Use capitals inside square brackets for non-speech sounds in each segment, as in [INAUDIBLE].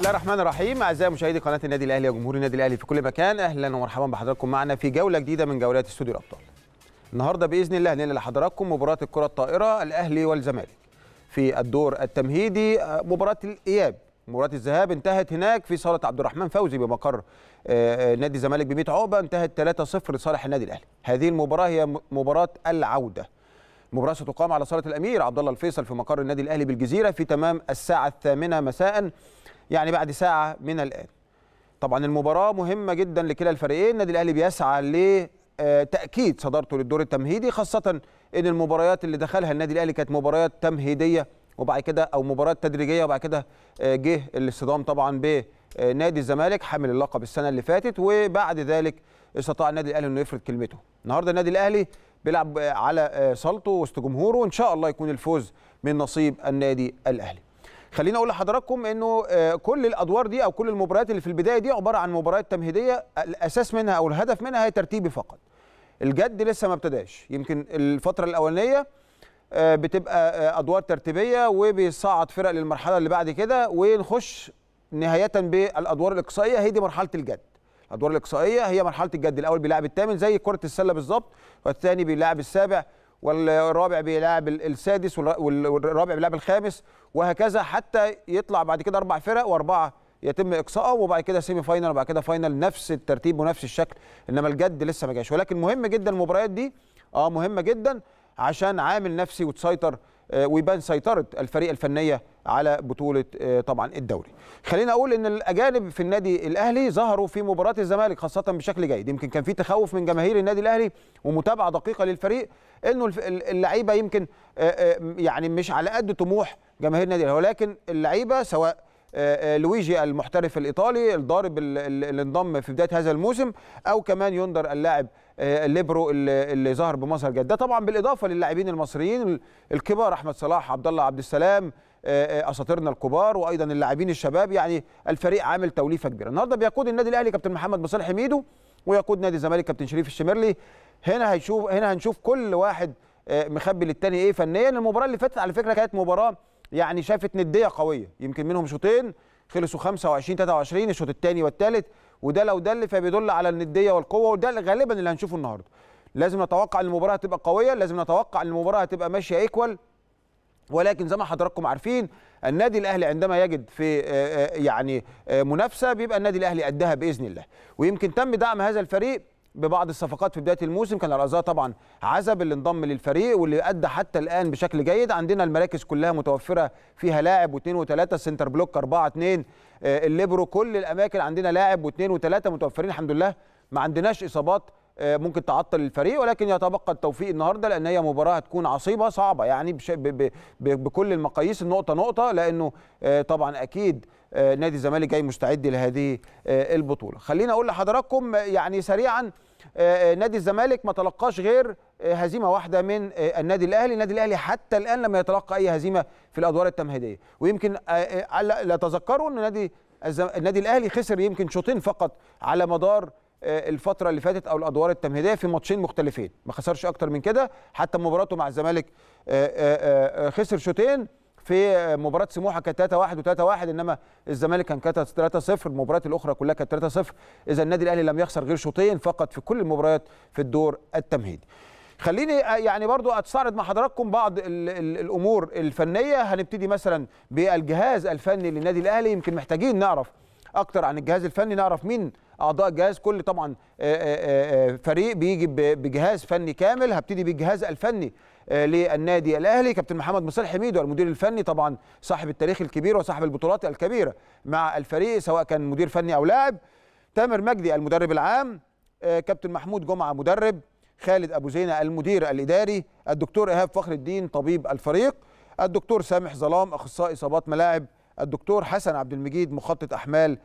بسم الله الرحمن الرحيم اعزائي مشاهدي قناه النادي الاهلي وجمهور النادي الاهلي في كل مكان اهلا ومرحبا بحضراتكم معنا في جوله جديده من جولات استوديو الابطال النهارده باذن الله هننقل لحضراتكم مباراه الكره الطائره الاهلي والزمالك في الدور التمهيدي آه، مباراه الاياب مباراه الذهاب انتهت هناك في صاله عبد الرحمن فوزي بمقر آه، نادي الزمالك ب 100 عقبه انتهت 3-0 لصالح النادي الاهلي هذه المباراه هي مباراه العوده المباراه ستقام على صاله الامير عبد الله الفيصل في مقر النادي الاهلي بالجزيره في تمام الساعه الثامنه مساء يعني بعد ساعه من الان طبعا المباراه مهمه جدا لكلا الفريقين النادي الاهلي بيسعى لتاكيد صدارته للدور التمهيدي خاصه ان المباريات اللي دخلها النادي الاهلي كانت مباريات تمهيديه وبعد كده او مباراه تدريجيه وبعد كده آه، جه الاصطدام طبعا بنادي آه، الزمالك حامل اللقب السنه اللي فاتت وبعد ذلك استطاع النادي الاهلي انه يفرض كلمته النهارده النادي الاهلي بيلعب على صالته وسط جمهوره وان شاء الله يكون الفوز من نصيب النادي الاهلي خليني اقول لحضراتكم انه آه، كل الادوار دي او كل المباريات اللي في البدايه دي عباره عن مباريات تمهيديه الاساس منها او الهدف منها هي ترتيبي فقط الجد لسه ما ابتداش يمكن الفتره الاولانيه آه، بتبقى آه، ادوار ترتيبيه وبيصعد فرق للمرحله اللي بعد كده ونخش نهايه بالادوار الاقصائيه هي دي مرحله الجد الادوار الاقصائيه هي مرحله الجد الاول بيلعب الثامن زي كره السله بالظبط والثاني بيلعب السابع والرابع بيلعب السادس والرابع بيلعب الخامس وهكذا حتى يطلع بعد كده اربع فرق واربعه يتم اقصائهم وبعد كده سيمي فاينل وبعد كده فاينل نفس الترتيب ونفس الشكل انما الجد لسه ما جاش ولكن مهم جدا المباريات دي اه مهمه جدا عشان عامل نفسي وتسيطر آه، ويبان سيطره الفريق الفنيه على بطوله آه، طبعا الدوري. خلينا اقول ان الاجانب في النادي الاهلي ظهروا في مباراه الزمالك خاصه بشكل جيد، يمكن كان في تخوف من جماهير النادي الاهلي ومتابعه دقيقه للفريق انه اللعيبه يمكن يعني مش على قد طموح جماهير نادي الاهلي ولكن اللعيبه سواء لويجي المحترف الايطالي الضارب اللي انضم في بدايه هذا الموسم او كمان يندر اللاعب الليبرو اللي ظهر بمظهر جد ده طبعا بالاضافه للاعبين المصريين الكبار احمد صلاح عبد الله عبد السلام اساطيرنا الكبار وايضا اللاعبين الشباب يعني الفريق عامل توليفه كبيره النهارده بيقود النادي الاهلي كابتن محمد مصالح ميدو ويقود نادي الزمالك كابتن شريف الشمرلي هنا هيشوف هنا هنشوف كل واحد آه، مخبي للتاني ايه فنيا المباراه اللي فاتت على فكره كانت مباراه يعني شافت نديه قويه يمكن منهم شوطين خلصوا 25 23 الشوط الثاني والثالث وده لو دل فبيدل على النديه والقوه وده غالبا اللي هنشوفه النهارده لازم نتوقع ان المباراه هتبقى قويه لازم نتوقع ان المباراه هتبقى ماشيه ايكوال ولكن زي ما حضراتكم عارفين النادي الاهلي عندما يجد في آه، آه، يعني منافسه بيبقى النادي الاهلي قدها باذن الله ويمكن تم دعم هذا الفريق ببعض الصفقات في بدايه الموسم كان الرزاق طبعا عزب اللي انضم للفريق واللي ادى حتى الان بشكل جيد عندنا المراكز كلها متوفره فيها لاعب واثنين وثلاثه سنتر بلوك اربعه اثنين آه، الليبرو كل الاماكن عندنا لاعب واثنين وثلاثه متوفرين الحمد لله ما عندناش اصابات ممكن تعطل الفريق ولكن يتبقى التوفيق النهارده لان هي مباراه هتكون عصيبه صعبه يعني بش... ب... ب... بكل المقاييس النقطه نقطه لانه آه، طبعا اكيد آه، نادي الزمالك جاي مستعد لهذه آه، البطوله خلينا اقول لحضراتكم يعني سريعا نادي الزمالك ما تلقاش غير هزيمه واحده من النادي الاهلي النادي الاهلي حتى الان لم يتلقى اي هزيمه في الادوار التمهيديه ويمكن لا تذكروا ان نادي النادي الاهلي خسر يمكن شوطين فقط على مدار آه، الفتره اللي فاتت او الادوار التمهيديه في ماتشين مختلفين ما خسرش اكتر من كده حتى مباراته مع الزمالك آه، آه، خسر شوطين في مباراه سموحه كانت 3 1 و3 1 انما الزمالك كان كانت 3 0 المباريات الاخرى كلها كانت 3 0 اذا النادي الاهلي لم يخسر غير شوطين فقط في كل المباريات في الدور التمهيدي خليني يعني برضو استعرض مع حضراتكم بعض الـ الـ الامور الفنيه هنبتدي مثلا بالجهاز الفني للنادي الاهلي يمكن محتاجين نعرف اكتر عن الجهاز الفني نعرف مين اعضاء الجهاز كل طبعا فريق بيجي بجهاز فني كامل هبتدي بالجهاز الفني للنادي الاهلي كابتن محمد مصطفى ميدو المدير الفني طبعا صاحب التاريخ الكبير وصاحب البطولات الكبيره مع الفريق سواء كان مدير فني او لاعب تامر مجدي المدرب العام كابتن محمود جمعه مدرب خالد ابو زينه المدير الاداري الدكتور ايهاب فخر الدين طبيب الفريق الدكتور سامح ظلام اخصائي اصابات ملاعب الدكتور حسن عبد المجيد مخطط احمال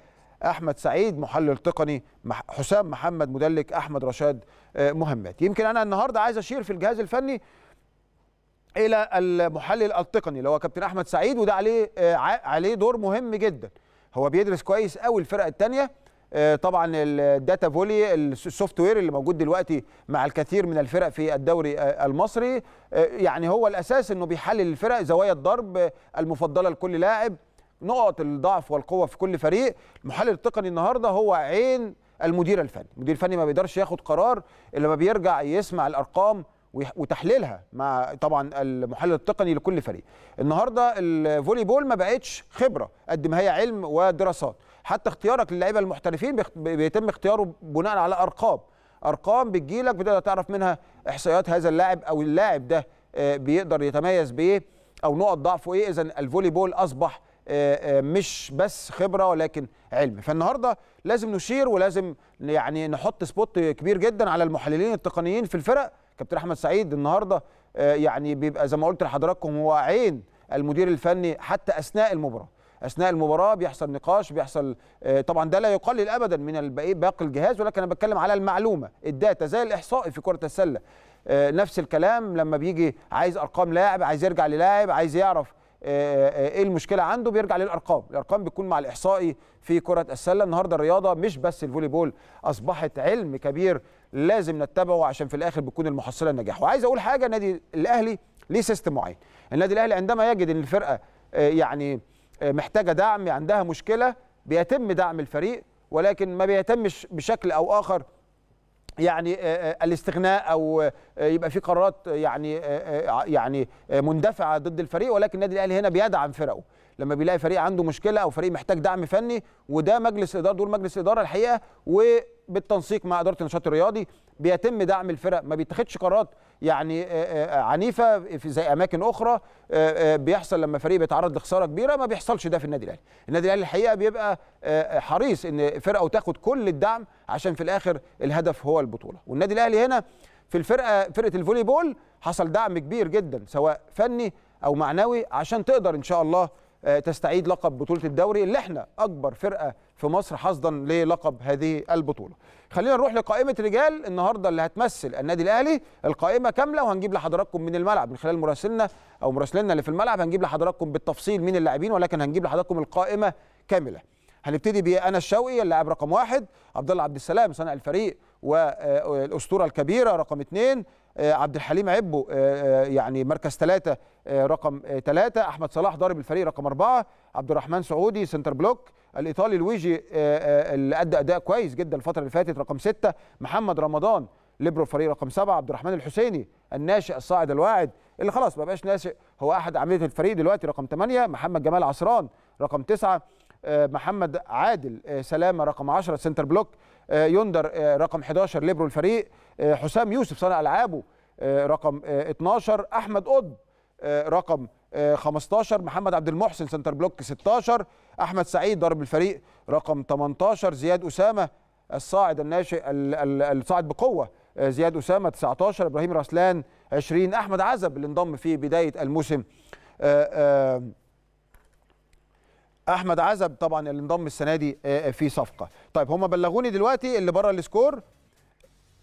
احمد سعيد محلل تقني حسام محمد مدلك احمد رشاد آه، مهمات يمكن انا النهارده عايز اشير في الجهاز الفني الى المحلل التقني اللي هو كابتن احمد سعيد وده عليه آه، عليه دور مهم جدا هو بيدرس كويس قوي الفرق الثانيه آه، طبعا الداتا فولي السوفت وير اللي موجود دلوقتي مع الكثير من الفرق في الدوري المصري يعني هو الاساس انه بيحلل الفرق زوايا الضرب المفضله لكل لاعب نقط الضعف والقوه في كل فريق المحلل التقني النهارده هو عين المدير الفني المدير الفني ما بيقدرش ياخد قرار الا لما بيرجع يسمع الارقام وتحليلها مع طبعا المحلل التقني لكل فريق النهارده الفولي بول ما بقتش خبره قد ما هي علم ودراسات حتى اختيارك للعيبه المحترفين بيتم اختياره بناء على ارقام ارقام بتجيلك بتقدر تعرف منها احصائيات هذا اللاعب او اللاعب ده آه، بيقدر يتميز بايه او نقط ضعفه ايه اذا الفولي بول اصبح آه، آه، مش بس خبره ولكن علم فالنهارده لازم نشير ولازم يعني نحط سبوت كبير جدا على المحللين التقنيين في الفرق كابتن احمد سعيد النهارده آه، يعني بيبقى زي ما قلت لحضراتكم هو عين المدير الفني حتى اثناء المباراه اثناء المباراه بيحصل نقاش بيحصل طبعا ده لا يقلل ابدا من باقي الجهاز ولكن انا بتكلم على المعلومه الداتا زي الاحصائي في كره السله نفس الكلام لما بيجي عايز ارقام لاعب عايز يرجع للاعب عايز يعرف آه، آه، آه، ايه المشكله عنده بيرجع للارقام الارقام بتكون مع الاحصائي في كره السله النهارده الرياضه مش بس الفولي بول اصبحت علم كبير لازم نتبعه عشان في الاخر بتكون المحصله النجاح وعايز اقول حاجه النادي الاهلي ليه سيستم معين النادي الاهلي عندما يجد ان الفرقه يعني محتاجه دعم عندها مشكله بيتم دعم الفريق ولكن ما بيتمش بشكل او اخر يعني آه، آه، الاستغناء او آه، يبقى في قرارات يعني يعني مندفعه ضد الفريق ولكن النادي الاهلي هنا بيدعم فرقه لما بيلاقي فريق عنده مشكله او فريق محتاج دعم فني وده مجلس اداره دول مجلس اداره الحقيقه و بالتنسيق مع اداره النشاط الرياضي بيتم دعم الفرق ما بيتخدش قرارات يعني عنيفه في زي اماكن اخرى بيحصل لما فريق بيتعرض لخساره كبيره ما بيحصلش ده في النادي الاهلي النادي الاهلي الحقيقه بيبقى حريص ان فرقه تاخد كل الدعم عشان في الاخر الهدف هو البطوله والنادي الاهلي هنا في الفرقه فرقه الفولي بول حصل دعم كبير جدا سواء فني او معنوي عشان تقدر ان شاء الله آه، تستعيد لقب بطوله الدوري اللي احنا اكبر فرقه في مصر حصدا للقب هذه البطوله. خلينا نروح لقائمه رجال النهارده اللي هتمثل النادي الاهلي، القائمه كامله وهنجيب لحضراتكم من الملعب من خلال مراسلنا او مراسلنا اللي في الملعب هنجيب لحضراتكم بالتفصيل من اللاعبين ولكن هنجيب لحضراتكم القائمه كامله. هنبتدي بأنا الشوقي اللاعب رقم واحد، عبد الله عبد السلام صانع الفريق والاسطوره الكبيره رقم اثنين آه، عبد الحليم عبو آه، آه، يعني مركز ثلاثة رقم ثلاثة أحمد صلاح ضارب الفريق رقم أربعة عبد الرحمن سعودي سنتر بلوك الإيطالي لويجي اللي أدى أداء كويس جدا الفترة اللي فاتت رقم ستة محمد رمضان ليبرو الفريق رقم سبعة عبد الرحمن الحسيني الناشئ الصاعد الواعد اللي خلاص ما بقاش ناشئ هو أحد عملية الفريق دلوقتي رقم ثمانية محمد جمال عصران رقم تسعة آه، محمد عادل آه، سلامه رقم 10 سنتر بلوك آه، يندر رقم 11 ليبرو الفريق حسام يوسف صانع العابه رقم 12 احمد قطب رقم 15 محمد عبد المحسن سنتر بلوك 16 احمد سعيد ضرب الفريق رقم 18 زياد اسامه الصاعد الناشئ الصاعد بقوه زياد اسامه 19 ابراهيم رسلان 20 احمد عزب اللي انضم في بدايه الموسم آآ آآ احمد عزب طبعا اللي انضم السنه دي آه، آه، في صفقه طيب هم بلغوني دلوقتي اللي بره السكور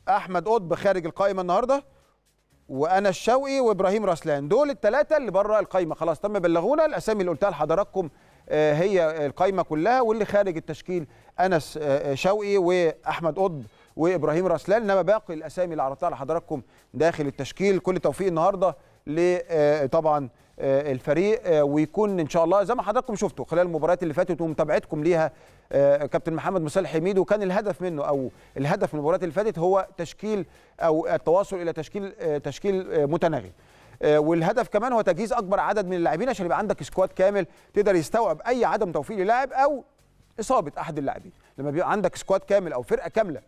احمد قطب خارج القائمه النهارده وانا الشوقي وابراهيم راسلان دول الثلاثه اللي بره القائمه خلاص تم بلغونا الاسامي اللي قلتها لحضراتكم آه، هي القائمه كلها واللي خارج التشكيل انس شوقي واحمد قطب وابراهيم راسلان انما باقي الاسامي اللي عرضتها لحضراتكم داخل التشكيل كل توفيق النهارده طبعا آه، الفريق آه، ويكون ان شاء الله زي ما حضراتكم شفتوا خلال المباريات اللي فاتت ومتابعتكم ليها آه، كابتن محمد مصالح حميد وكان الهدف منه او الهدف من المباريات اللي فاتت هو تشكيل او التواصل الى تشكيل تشكيل متناغم والهدف كمان هو تجهيز اكبر عدد من اللاعبين عشان يبقى عندك سكواد كامل تقدر يستوعب اي عدم توفيق للاعب او اصابه احد اللاعبين لما بيبقى عندك سكواد كامل او فرقه كامله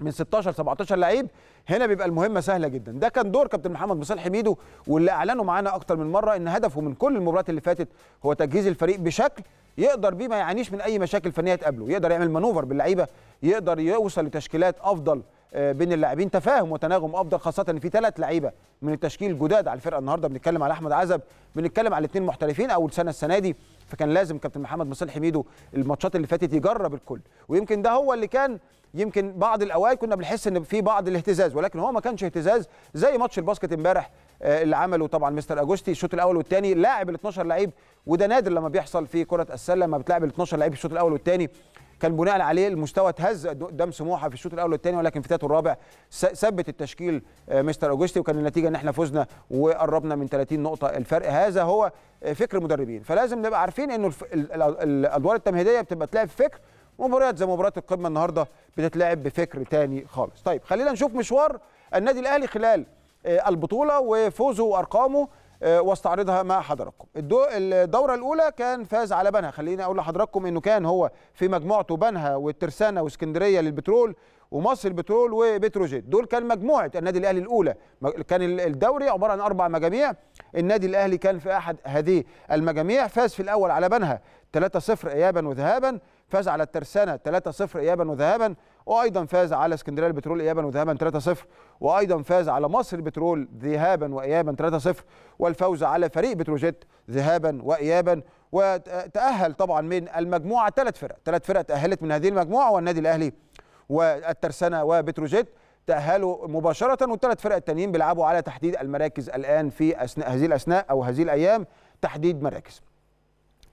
من 16 17 لعيب هنا بيبقى المهمه سهله جدا ده كان دور كابتن محمد مصالح ميدو واللي اعلنوا معانا اكتر من مره ان هدفه من كل المباريات اللي فاتت هو تجهيز الفريق بشكل يقدر بيه ما يعانيش من اي مشاكل فنيه تقابله يقدر يعمل مانوفر باللعيبه يقدر يوصل لتشكيلات افضل آه، بين اللاعبين تفاهم وتناغم افضل خاصه ان في ثلاث لعيبه من التشكيل جداد على الفرقه النهارده بنتكلم على احمد عزب بنتكلم على الاثنين محترفين اول سنه السنه دي فكان لازم كابتن محمد مصطفى ميدو الماتشات اللي فاتت يجرب الكل ويمكن ده هو اللي كان يمكن بعض الاوقات كنا بنحس ان في بعض الاهتزاز ولكن هو ما كانش اهتزاز زي ماتش الباسكت امبارح آه، اللي عمله طبعا مستر اجوستي الشوط الاول والثاني لاعب ال 12 لعيب وده نادر لما بيحصل في كره السله لما بتلاعب ال 12 لعيب في الشوط الاول والثاني كان بناء عليه المستوى تهز قدام سموحه في الشوط الاول والثاني ولكن في الثالث والرابع ثبت التشكيل آه، مستر اوجستي وكان النتيجه ان احنا فزنا وقربنا من 30 نقطه الفرق هذا هو فكر المدربين فلازم نبقى عارفين انه الادوار التمهيديه بتبقى تلعب فكر مباريات زي مباراه القمه النهارده بتتلعب بفكر تاني خالص طيب خلينا نشوف مشوار النادي الاهلي خلال آه، البطوله وفوزه وارقامه آه، واستعرضها مع حضراتكم الدوره الاولى كان فاز على بنها خليني اقول لحضراتكم انه كان هو في مجموعته بنها والترسانه واسكندريه للبترول ومصر البترول وبتروجيت دول كان مجموعه النادي الاهلي الاولى كان الدوري عباره عن اربع مجاميع النادي الاهلي كان في احد هذه المجاميع فاز في الاول على بنها 3-0 ايابا وذهابا فاز على الترسانة 3-0 إيابا وذهابا وأيضا فاز على اسكندرية البترول إيابا وذهابا 3-0 وأيضا فاز على مصر البترول ذهابا وإيابا 3-0 والفوز على فريق بتروجيت ذهابا وإيابا وتأهل طبعا من المجموعة ثلاث فرق ثلاث فرق تأهلت من هذه المجموعة والنادي الأهلي والترسانة وبتروجيت تأهلوا مباشرة والثلاث فرق التانيين بيلعبوا على تحديد المراكز الآن في أثناء هذه الأثناء أو هذه الأيام تحديد مراكز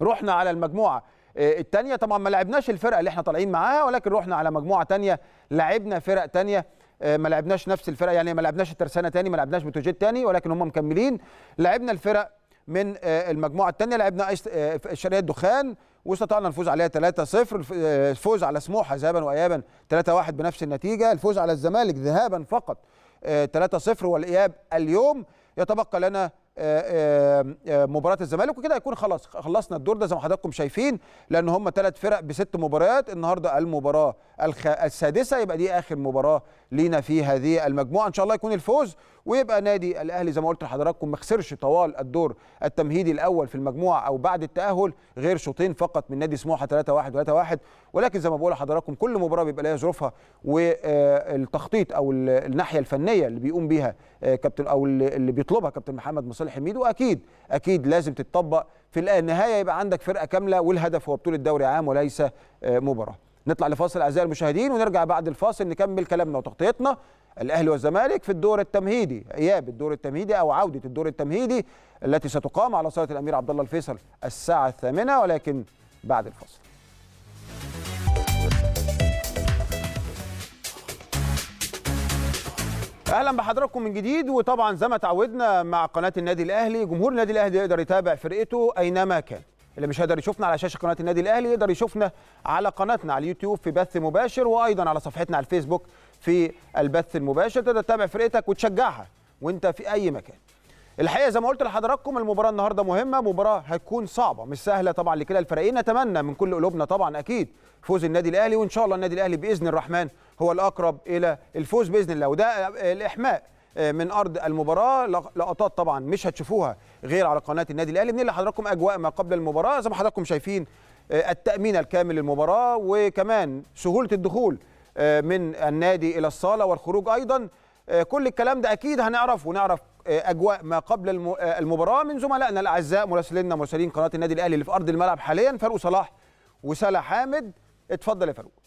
رحنا على المجموعة آه، الثانيه طبعا ما لعبناش الفرقه اللي احنا طالعين معاها ولكن رحنا على مجموعه ثانيه لعبنا فرق ثانيه آه، ما لعبناش نفس الفرقه يعني ما لعبناش الترسانه ثاني ما لعبناش بتوجيت ثاني ولكن هم مكملين لعبنا الفرق من آه، المجموعه الثانيه لعبنا شرقيه الدخان واستطعنا نفوز عليها 3-0 الفوز على سموحه ذهابا وايابا 3-1 بنفس النتيجه الفوز على الزمالك ذهابا فقط 3-0 والاياب اليوم يتبقى لنا آه، آه، آه، مباراه الزمالك وكده هيكون خلاص خلصنا الدور ده زي ما حضراتكم شايفين لان هم ثلاث فرق بست مباريات النهارده المباراه الخ... السادسه يبقى دي اخر مباراه لينا في هذه المجموعه ان شاء الله يكون الفوز ويبقى نادي الاهلي زي ما قلت لحضراتكم ما خسرش طوال الدور التمهيدي الاول في المجموعه او بعد التاهل غير شوطين فقط من نادي سموحه 3 1 3 1 ولكن زي ما بقول لحضراتكم كل مباراه بيبقى لها ظروفها والتخطيط او الناحيه الفنيه اللي بيقوم بيها كابتن او اللي بيطلبها كابتن محمد مصالح صالح حميد واكيد اكيد لازم تتطبق في النهايه يبقى عندك فرقه كامله والهدف هو بطوله دوري عام وليس آه، مباراه نطلع لفاصل اعزائي المشاهدين ونرجع بعد الفاصل نكمل كلامنا وتغطيتنا الاهلي والزمالك في الدور التمهيدي اياب الدور التمهيدي او عوده الدور التمهيدي التي ستقام على صاله الامير عبد الله الفيصل الساعه الثامنه ولكن بعد الفاصل اهلا بحضراتكم من جديد وطبعا زي ما تعودنا مع قناه النادي الاهلي جمهور النادي الاهلي يقدر يتابع فرقته اينما كان اللي مش هيقدر يشوفنا على شاشه قناه النادي الاهلي يقدر يشوفنا على قناتنا على اليوتيوب في بث مباشر وايضا على صفحتنا على الفيسبوك في البث المباشر تقدر تتابع فرقتك وتشجعها وانت في اي مكان الحقيقه زي ما قلت لحضراتكم المباراه النهارده مهمه مباراه هتكون صعبه مش سهله طبعا لكلا الفريقين نتمنى من كل قلوبنا طبعا اكيد فوز النادي الاهلي وان شاء الله النادي الاهلي باذن الرحمن هو الاقرب الى الفوز باذن الله وده الاحماء آه، من ارض المباراه لقطات طبعا مش هتشوفوها غير على قناه النادي الاهلي بنقل لحضراتكم اجواء ما قبل المباراه زي ما حضراتكم شايفين آه، التامين الكامل للمباراه وكمان سهوله الدخول آه، من النادي الى الصاله والخروج ايضا كل الكلام ده اكيد هنعرف ونعرف اجواء ما قبل المباراه من زملائنا الاعزاء مراسلينا مراسلين قناه النادي الاهلي اللي في ارض الملعب حاليا فاروق صلاح وسلا حامد اتفضل يا فاروق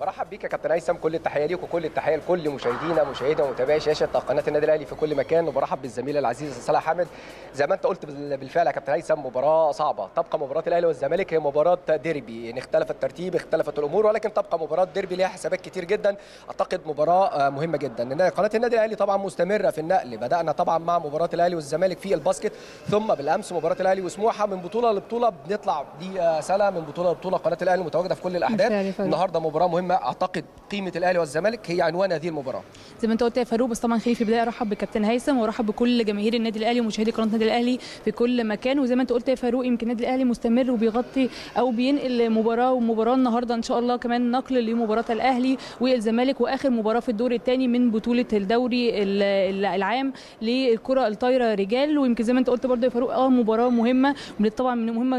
برحب بيك يا كابتن هيثم كل التحيه ليك وكل التحيه لكل مشاهدينا مشاهدينا ومتابعي شاشه قناه النادي الاهلي في كل مكان وبرحب بالزميله العزيزه صلاح حامد زي ما انت قلت بالفعل يا كابتن هيثم مباراه صعبه تبقى مباراه الاهلي والزمالك هي مباراه ديربي يعني اختلف الترتيب اختلفت الامور ولكن تبقى مباراه ديربي ليها حسابات كتير جدا اعتقد مباراه آه، مهمه جدا قناه النادي الاهلي طبعا مستمره في النقل بدانا طبعا مع مباراه الاهلي والزمالك في الباسكت ثم بالامس مباراه الاهلي وسموحه من بطوله لبطوله بنطلع دي آه، سنه من بطوله لبطوله قناه الاهلي متواجده في كل الاحداث النهارده مباراه مهمه مهمه اعتقد قيمه الاهلي والزمالك هي عنوان هذه المباراه زي ما انت قلت يا فاروق بس طبعا خليني في البدايه ارحب بكابتن هيثم وارحب بكل جماهير النادي الاهلي ومشاهدي قناه النادي الاهلي في كل مكان وزي ما انت قلت يا فاروق يمكن النادي الاهلي مستمر وبيغطي او بينقل مباراه ومباراه النهارده ان شاء الله كمان نقل لمباراه الاهلي والزمالك واخر مباراه في الدور الثاني من بطوله الدوري العام للكره الطايره رجال ويمكن زي ما انت قلت برده يا فاروق اه مباراه مهمه طبعا مهمه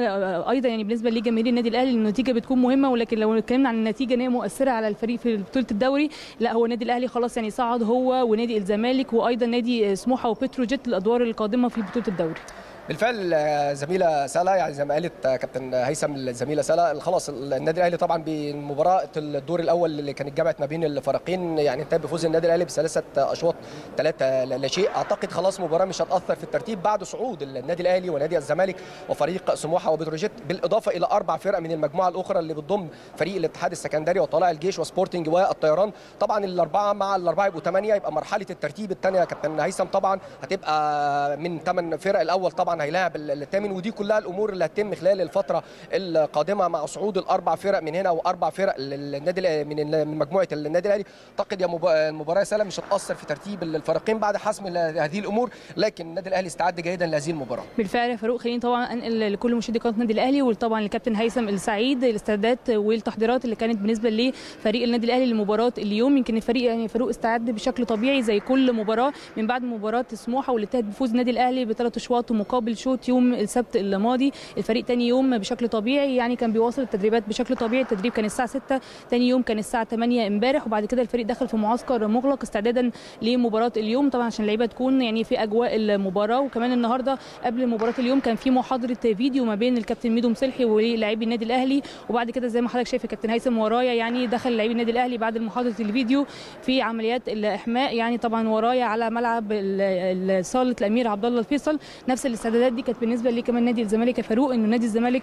ايضا يعني بالنسبه لجماهير النادي الاهلي النتيجه بتكون مهمه ولكن لو اتكلمنا عن النتيجه ان هي مؤثره على الفريق في بطوله الدوري لا هو النادي الاهلي خلاص يعني صعد هو ونادي الزمالك وايضا نادي سموحه وبتروجيت الأدوار القادمه في بطوله الدوري بالفعل زميله سالا يعني زي ما قالت كابتن هيثم الزميله سالا خلاص النادي الاهلي طبعا بمباراه الدور الاول اللي كانت جمعت ما بين الفريقين يعني انتهت بفوز النادي الاهلي بثلاثه اشواط ثلاثه لا شيء اعتقد خلاص مباراه مش هتاثر في الترتيب بعد صعود النادي الاهلي ونادي الزمالك وفريق سموحه وبتروجيت بالاضافه الى اربع فرق من المجموعه الاخرى اللي بتضم فريق الاتحاد السكندري وطلائع الجيش وسبورتنج والطيران طبعا الاربعه مع الاربعه يبقوا ثمانيه يبقى مرحله الترتيب الثانيه يا كابتن هيثم طبعا هتبقى من ثمان فرق الاول طبعا هيلاعب الثامن ودي كلها الامور اللي هتتم خلال الفتره القادمه مع صعود الاربع فرق من هنا واربع فرق للنادي من من مجموعه النادي الاهلي اعتقد يا المباراه سهله مش هتاثر في ترتيب الفريقين بعد حسم هذه الامور لكن النادي الاهلي استعد جيدا لهذه المباراه بالفعل يا فاروق خليني طبعا انقل لكل مشاهدي قناه النادي الاهلي وطبعا الكابتن هيثم السعيد الاستعدادات والتحضيرات اللي كانت بالنسبه لفريق النادي الاهلي لمباراه اليوم يمكن الفريق يعني فاروق استعد بشكل طبيعي زي كل مباراه من بعد مباراه سموحه واللي انتهت بفوز النادي الاهلي بثلاث اشواط مقابل قبل شوط يوم السبت الماضي الفريق تاني يوم بشكل طبيعي يعني كان بيواصل التدريبات بشكل طبيعي التدريب كان الساعه 6 تاني يوم كان الساعه 8 امبارح وبعد كده الفريق دخل في معسكر مغلق استعدادا لمباراه اليوم طبعا عشان اللعيبه تكون يعني في اجواء المباراه وكمان النهارده قبل مباراه اليوم كان في محاضره فيديو ما بين الكابتن ميدو مصلحي ولاعبي النادي الاهلي وبعد كده زي ما حضرتك شايف الكابتن هيثم ورايا يعني دخل لعيبي النادي الاهلي بعد محاضره الفيديو في عمليات الاحماء يعني طبعا ورايا على ملعب صاله الامير عبد الله الفيصل نفس الاستعداد الاستعدادات دي كانت بالنسبه لي كمان نادي الزمالك يا فاروق انه نادي الزمالك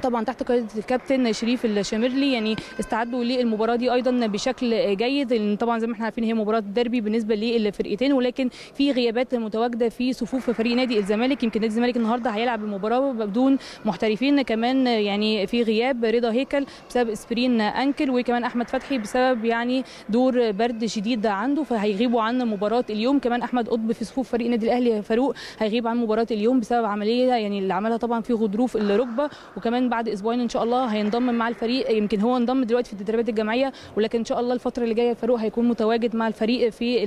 طبعا تحت قياده الكابتن شريف الشامرلي يعني استعدوا للمباراه دي ايضا بشكل جيد لان طبعا زي ما احنا عارفين هي مباراه ديربي بالنسبه للفرقتين ولكن في غيابات متواجده في صفوف فريق نادي الزمالك يمكن نادي الزمالك النهارده هيلعب المباراه بدون محترفين كمان يعني في غياب رضا هيكل بسبب اسبرين انكل وكمان احمد فتحي بسبب يعني دور برد شديد عنده فهيغيبوا عن مباراه اليوم كمان احمد قطب في صفوف فريق نادي الاهلي فاروق هيغيب عن مباراه اليوم بسبب عمليه يعني اللي عملها طبعا في غضروف الركبه وكمان بعد اسبوعين ان شاء الله هينضم مع الفريق يمكن هو انضم دلوقتي في التدريبات الجماعيه ولكن ان شاء الله الفتره اللي جايه فاروق هيكون متواجد مع الفريق في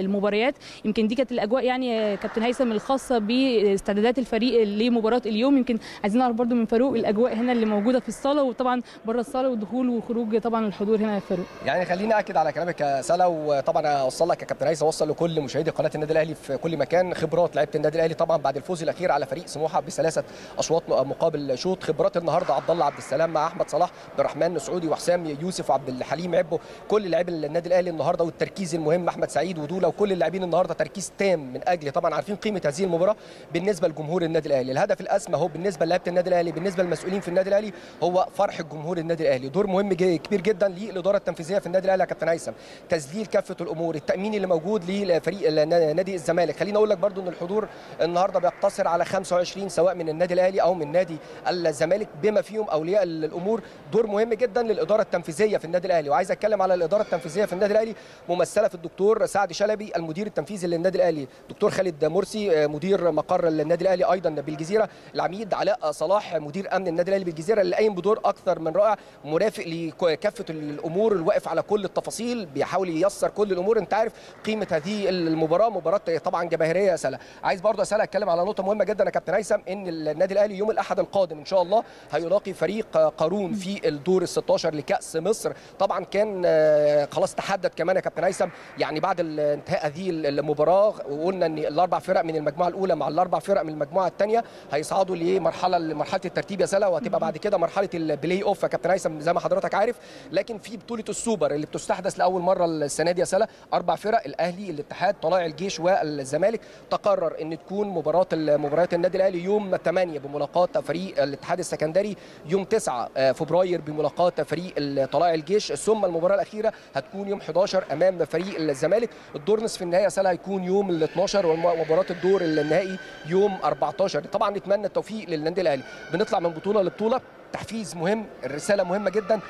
المباريات يمكن دي كانت الاجواء يعني آه، كابتن هيثم الخاصه باستعدادات الفريق لمباراه اليوم يمكن عايزين نعرف برده من فاروق الاجواء هنا اللي موجوده في الصاله وطبعا بره الصاله والدخول وخروج طبعا الحضور هنا يا فاروق يعني خليني اكد على كلامك يا سلا وطبعا اوصل لك يا كابتن هيثم اوصل لكل مشاهدي قناه النادي الاهلي في كل مكان خبرات لعيبه النادي الاهلي طبعا بعد الفوز الاخير على فريق سموحه بثلاثه اشواط مقابل شوط خبرات النهارده عبد الله عبد السلام مع احمد صلاح عبد الرحمن سعودي وحسام يوسف وعبد الحليم عبو كل اللاعبين النادي الاهلي النهارده والتركيز المهم احمد سعيد ودوله وكل اللاعبين النهارده تركيز تام من اجل طبعا عارفين قيمه هذه المباراه بالنسبه لجمهور النادي الاهلي الهدف الاسمى هو بالنسبه للاعيبه النادي الاهلي بالنسبه للمسؤولين في النادي الاهلي هو فرح الجمهور النادي الاهلي دور مهم جي كبير جدا للاداره التنفيذيه في النادي الاهلي يا كابتن هيثم تسجيل كافه الامور التامين اللي موجود لفريق نادي الزمالك خليني اقول لك برده ان الحضور النهارده بيقتصر على 25 سواء من النادي الاهلي او من نادي الزمالك بما فيهم اولياء الامور دور مهم جدا للاداره التنفيذيه في النادي الاهلي وعايز اتكلم على الاداره التنفيذيه في النادي الاهلي ممثله في الدكتور سعد شلبي المدير التنفيذي للنادي الاهلي دكتور خالد مرسي آه، مدير مقر النادي الاهلي ايضا بالجزيره العميد علاء صلاح مدير امن النادي الاهلي بالجزيره اللي قايم بدور اكثر من رائع مرافق لكافه الامور الواقف على كل التفاصيل بيحاول ييسر كل الامور انت عارف قيمه هذه المباراه مباراه طبعا جماهيريه يا سلا عايز برضه اسالك اتكلم على نقطه مهمه جدا يا كابتن هيثم ان النادي الاهلي يوم الاحد القادم ان شاء الله هيلاقي فريق قارون في الدور ال 16 لكاس مصر طبعا كان آه، خلاص تحدد كمان يا كابتن هيثم يعني بعد انتهاء هذه المباراه وقلنا ان الاربع فرق من المجموعه الاولى مع الاربع فرق من المجموعه الثانيه هيصعدوا لمرحله مرحله الترتيب يا سلا وهتبقى بعد كده مرحله البلاي اوف يا كابتن هيثم زي ما حضرتك عارف لكن في بطوله السوبر اللي بتستحدث لاول مره السنه دي يا سلا اربع فرق الاهلي الاتحاد طلائع الجيش والزمالك تقرر ان تكون مباراه مباريات النادي الاهلي يوم 8 بملاقاه فريق الاتحاد السكندري الاسكندري يوم 9 آه، فبراير بملاقاه فريق طلائع الجيش ثم المباراه الاخيره هتكون يوم 11 امام فريق الزمالك الدور نصف النهائي سلا هيكون يوم ال 12 ومباراه الدور النهائي يوم 14 طبعا نتمنى التوفيق للنادي الاهلي بنطلع من بطوله لبطوله تحفيز مهم الرساله مهمه جدا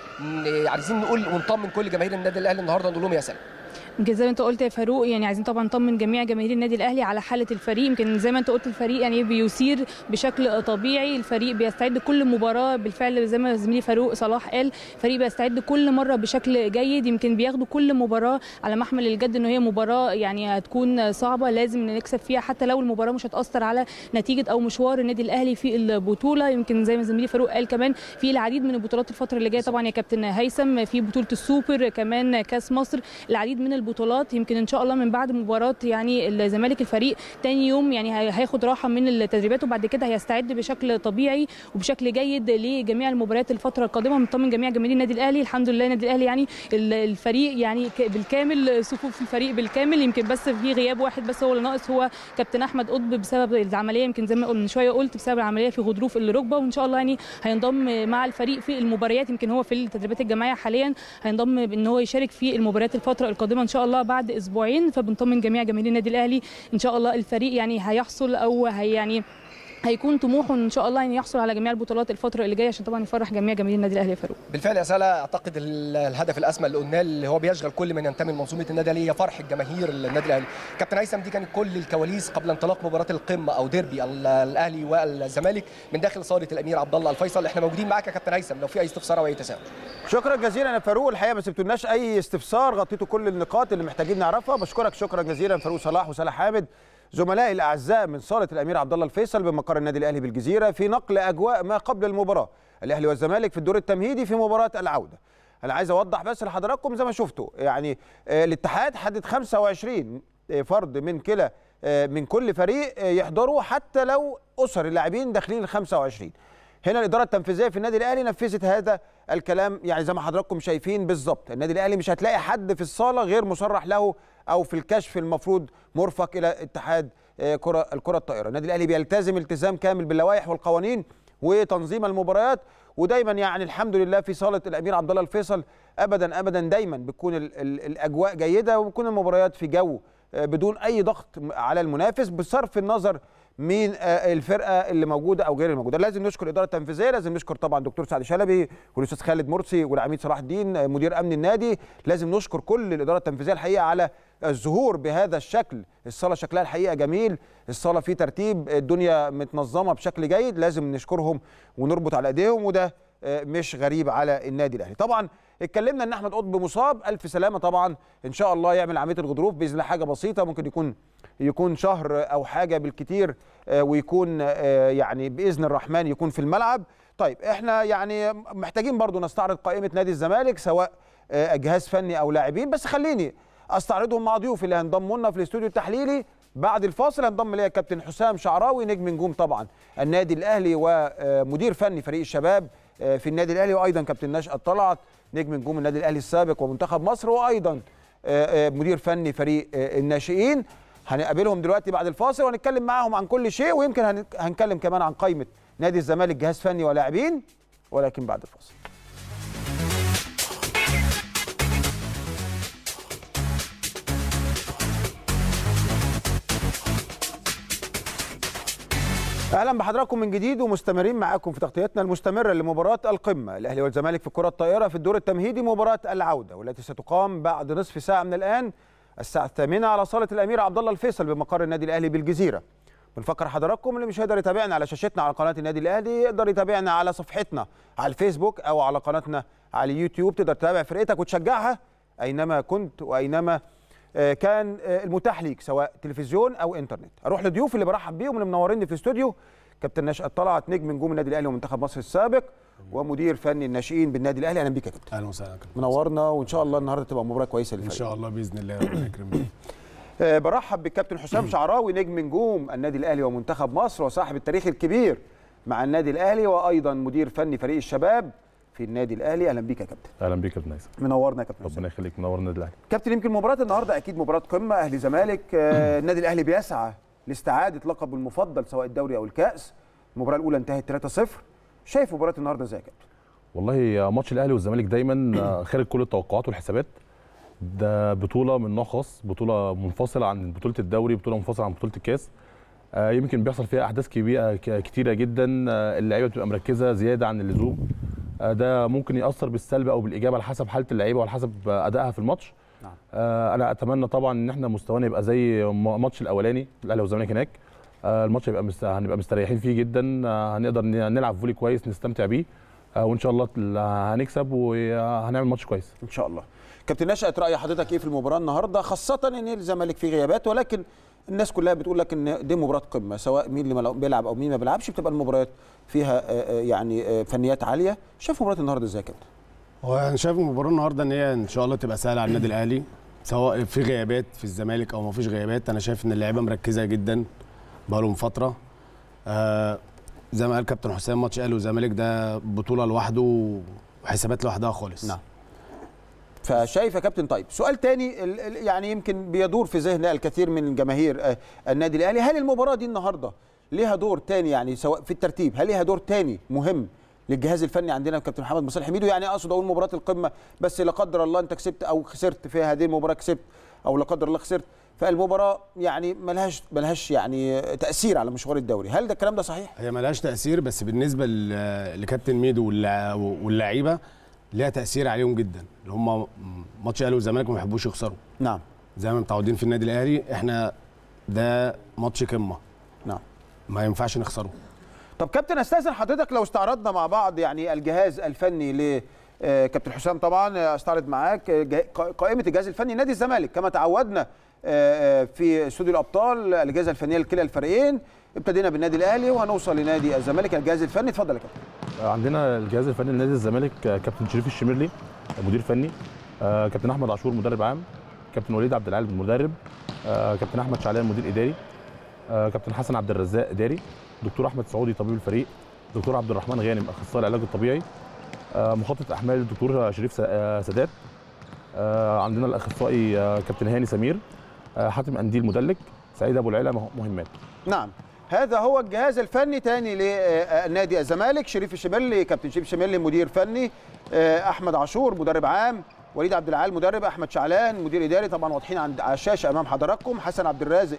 عايزين نقول ونطمن كل جماهير النادي الاهلي النهارده نقول لهم يا سلام يمكن زي ما انت قلت يا فاروق يعني عايزين طبعا نطمن جميع جماهير النادي الاهلي على حاله الفريق يمكن زي ما انت قلت الفريق يعني بيسير بشكل طبيعي الفريق بيستعد كل مباراه بالفعل زي ما زميلي فاروق صلاح قال الفريق بيستعد كل مره بشكل جيد يمكن بياخدوا كل مباراه على محمل الجد ان هي مباراه يعني هتكون صعبه لازم نكسب فيها حتى لو المباراه مش هتاثر على نتيجه او مشوار النادي الاهلي في البطوله يمكن زي ما زميلي فاروق قال كمان في العديد من البطولات الفتره اللي جايه طبعا يا كابتن هيثم في بطوله السوبر كمان كاس مصر العديد من البطولات يمكن ان شاء الله من بعد مباراه يعني الزمالك الفريق تاني يوم يعني هياخد راحه من التدريبات وبعد كده هيستعد بشكل طبيعي وبشكل جيد لجميع المباريات الفتره القادمه مطمن جميع جماهير النادي الاهلي الحمد لله النادي الاهلي يعني الفريق يعني بالكامل صفوف الفريق بالكامل يمكن بس في غياب واحد بس هو اللي ناقص هو كابتن احمد قطب بسبب العمليه يمكن زي ما من شويه قلت بسبب العمليه في غضروف الركبه وان شاء الله يعني هينضم مع الفريق في المباريات يمكن هو في التدريبات الجماعيه حاليا هينضم ان هو يشارك في المباريات الفتره القادمه ان شاء شاء الله بعد اسبوعين فبنطمن جميع جماهير النادي الاهلي ان شاء الله الفريق يعني هيحصل او هي يعني هيكون طموحه ان شاء الله ان يحصل على جميع البطولات الفتره اللي جايه عشان طبعا يفرح جميع جماهير النادي الاهلي يا فاروق بالفعل يا سالا اعتقد الهدف الاسمى اللي قلناه اللي هو بيشغل كل من ينتمي لمنظومه النادي الاهلي فرح الجماهير النادي الاهلي كابتن هيثم دي كانت كل الكواليس قبل انطلاق مباراه القمه او ديربي الاهلي والزمالك من داخل صاله الامير عبد الله الفيصل احنا موجودين معاك يا كابتن هيثم لو في اي استفسار او اي تساؤل شكرا جزيلا يا فاروق الحقيقه ما سبتولناش اي استفسار غطيتوا كل النقاط اللي محتاجين نعرفها بشكرك شكرا جزيلا فاروق صلاح وصلاح حامد زملائي الاعزاء من صاله الامير عبد الله الفيصل بمقر النادي الاهلي بالجزيره في نقل اجواء ما قبل المباراه الاهلي والزمالك في الدور التمهيدي في مباراه العوده انا عايز اوضح بس لحضراتكم زي ما شفتوا يعني آه، الاتحاد حدد 25 آه، فرد من كلا آه، من كل فريق يحضروا حتى لو اسر اللاعبين داخلين ال 25 هنا الاداره التنفيذيه في النادي الاهلي نفذت هذا الكلام يعني زي ما حضراتكم شايفين بالظبط النادي الاهلي مش هتلاقي حد في الصاله غير مصرح له او في الكشف المفروض مرفق الى اتحاد آه، كره الكره الطائره النادي الاهلي بيلتزم التزام كامل باللوائح والقوانين وتنظيم المباريات ودايما يعني الحمد لله في صاله الامير عبد الله الفيصل ابدا ابدا دايما بتكون الاجواء جيده وبتكون المباريات في جو آه، بدون اي ضغط على المنافس بصرف النظر مين آه، الفرقه اللي موجوده او غير الموجوده لازم نشكر الاداره التنفيذيه لازم نشكر طبعا دكتور سعد شلبي والاستاذ خالد مرسي والعميد صلاح الدين آه، مدير امن النادي لازم نشكر كل الاداره التنفيذيه الحقيقه على الظهور بهذا الشكل الصاله شكلها الحقيقه جميل الصاله في ترتيب الدنيا متنظمه بشكل جيد لازم نشكرهم ونربط على ايديهم وده آه، مش غريب على النادي الاهلي طبعا اتكلمنا ان احمد قطب مصاب الف سلامه طبعا ان شاء الله يعمل عمليه الغضروف باذن الله حاجه بسيطه ممكن يكون يكون شهر او حاجه بالكتير آه، ويكون آه، يعني باذن الرحمن يكون في الملعب طيب احنا يعني محتاجين برضو نستعرض قائمه نادي الزمالك سواء آه، جهاز فني او لاعبين بس خليني استعرضهم مع ضيوفي اللي هينضموا لنا في الاستوديو التحليلي بعد الفاصل هنضم ليا كابتن حسام شعراوي نجم نجوم طبعا النادي الاهلي ومدير فني فريق الشباب في النادي الاهلي وايضا كابتن نشأة طلعت نجم نجوم النادي الاهلي السابق ومنتخب مصر وايضا مدير فني فريق الناشئين هنقابلهم دلوقتي بعد الفاصل وهنتكلم معاهم عن كل شيء ويمكن هنتكلم كمان عن قائمه نادي الزمالك جهاز فني ولاعبين ولكن بعد الفاصل اهلا بحضراتكم من جديد ومستمرين معاكم في تغطيتنا المستمره لمباراه القمه الاهلي والزمالك في الكره الطائره في الدور التمهيدي مباراه العوده والتي ستقام بعد نصف ساعه من الان الساعه الثامنه على صاله الامير عبد الله الفيصل بمقر النادي الاهلي بالجزيره بنفكر حضراتكم اللي مش هيقدر يتابعنا على شاشتنا على قناه النادي الاهلي يقدر يتابعنا على صفحتنا على الفيسبوك او على قناتنا على اليوتيوب تقدر تتابع فرقتك وتشجعها اينما كنت واينما آه، كان آه، المتاح ليك سواء تلفزيون او انترنت اروح لضيوف اللي برحب بيهم اللي منوريني في استوديو كابتن نشأة طلعت نجم نجوم النادي الاهلي ومنتخب مصر السابق ومدير فني الناشئين بالنادي الاهلي اهلا بيك يا كابتن اهلا وسهلا كابتن منورنا وان شاء الله النهارده تبقى مباراه كويسه للفريق ان شاء الله باذن الله ربنا يكرمنا [COUGHS] آه برحب بالكابتن حسام [COUGHS] شعراوي نجم نجوم النادي الاهلي ومنتخب مصر وصاحب التاريخ الكبير مع النادي الاهلي وايضا مدير فني فريق الشباب في النادي الاهلي اهلا بيك يا كابتن اهلا بيك يا كابتن ايسر منورنا يا كابتن ربنا يخليك منور النادي الاهلي كابتن يمكن مباراه النهارده اكيد مباراه قمه اهلي زمالك آه [COUGHS] النادي الاهلي بيسعى لاستعاده لقبه المفضل سواء الدوري او الكاس المباراه الاولى انتهت 3-0 شايف مباراه النهارده ازاي يا كابتن؟ والله ماتش الاهلي والزمالك دايما آه، خارج كل التوقعات والحسابات ده بطوله من نوع خاص بطوله منفصله عن بطوله الدوري بطوله منفصله عن بطوله الكاس آه، يمكن بيحصل فيها احداث كبيره كتيره جدا آه، اللعيبه بتبقى مركزه زياده عن اللزوم ده ممكن ياثر بالسلب او بالايجاب على حسب حاله اللعيبه وعلى حسب ادائها في الماتش نعم. انا اتمنى طبعا ان احنا مستوانا يبقى زي الماتش الاولاني الاهلي والزمالك هناك آه، الماتش هيبقى مست... هنبقى مستريحين فيه جدا آه، هنقدر نلعب فولي كويس نستمتع بيه آه، وان شاء الله هنكسب وهنعمل ماتش كويس ان شاء الله كابتن نشأت راي حضرتك ايه في المباراه النهارده خاصه ان الزمالك فيه غيابات ولكن الناس كلها بتقول لك ان دي مباراه قمه سواء مين اللي بيلعب او مين ما بيلعبش بتبقى المباريات فيها يعني فنيات عاليه شايف مباراه النهارده ازاي كده كابتن هو انا شايف المباراه النهارده ان هي ان شاء الله تبقى سهله على النادي الاهلي سواء في غيابات في الزمالك او ما فيش غيابات انا شايف ان اللعيبه مركزه جدا بقالهم فتره آه زي ما قال كابتن حسام ماتش أهلي والزمالك ده بطوله لوحده وحسابات لوحدها خالص نعم فشايف يا كابتن طيب سؤال تاني يعني يمكن بيدور في ذهن الكثير من جماهير آه، النادي الاهلي هل المباراه دي النهارده ليها دور تاني يعني سواء في الترتيب هل ليها دور تاني مهم للجهاز الفني عندنا كابتن محمد مصطفى حميدو يعني اقصد اقول مباراه القمه بس لا قدر الله انت كسبت او خسرت في هذه المباراه كسبت او لا قدر الله خسرت فالمباراه يعني ملهاش ملهاش يعني تاثير على مشوار الدوري هل ده الكلام ده صحيح هي ملهاش تاثير بس بالنسبه لكابتن ميدو واللعيبه ليها تاثير عليهم جدا اللي هم ماتش الاهلي والزمالك ما بيحبوش يخسروا نعم زي ما متعودين في النادي الاهلي احنا ده ماتش قمه نعم ما ينفعش نخسره طب كابتن استاذن حضرتك لو استعرضنا مع بعض يعني الجهاز الفني ل آه، كابتن حسام طبعا استعرض معاك آه، قائمه الجهاز الفني نادي الزمالك كما تعودنا آه، آه، في استوديو الابطال الاجهزه الفنيه لكلا الفريقين ابتدينا بالنادي الاهلي وهنوصل لنادي الزمالك الجهاز الفني اتفضل يا كابتن آه، عندنا الجهاز الفني لنادي الزمالك كابتن شريف الشميرلي مدير فني كابتن احمد عاشور مدرب عام كابتن وليد عبد العال المدرب كابتن احمد شعلان مدير اداري كابتن حسن عبد الرزاق اداري دكتور احمد سعودي طبيب الفريق دكتور عبد الرحمن غانم اخصائي العلاج الطبيعي مخطط احمال الدكتور شريف سادات عندنا الاخصائي كابتن هاني سمير آه، حاتم انديل مدلج سعيد ابو العلا مهمات نعم هذا هو الجهاز الفني تاني لنادي آه، آه، الزمالك شريف الشملي كابتن شريف الشملي مدير فني احمد عاشور مدرب عام وليد عبد العال مدرب احمد شعلان مدير اداري طبعا واضحين عند على الشاشه امام حضراتكم حسن عبد الرازق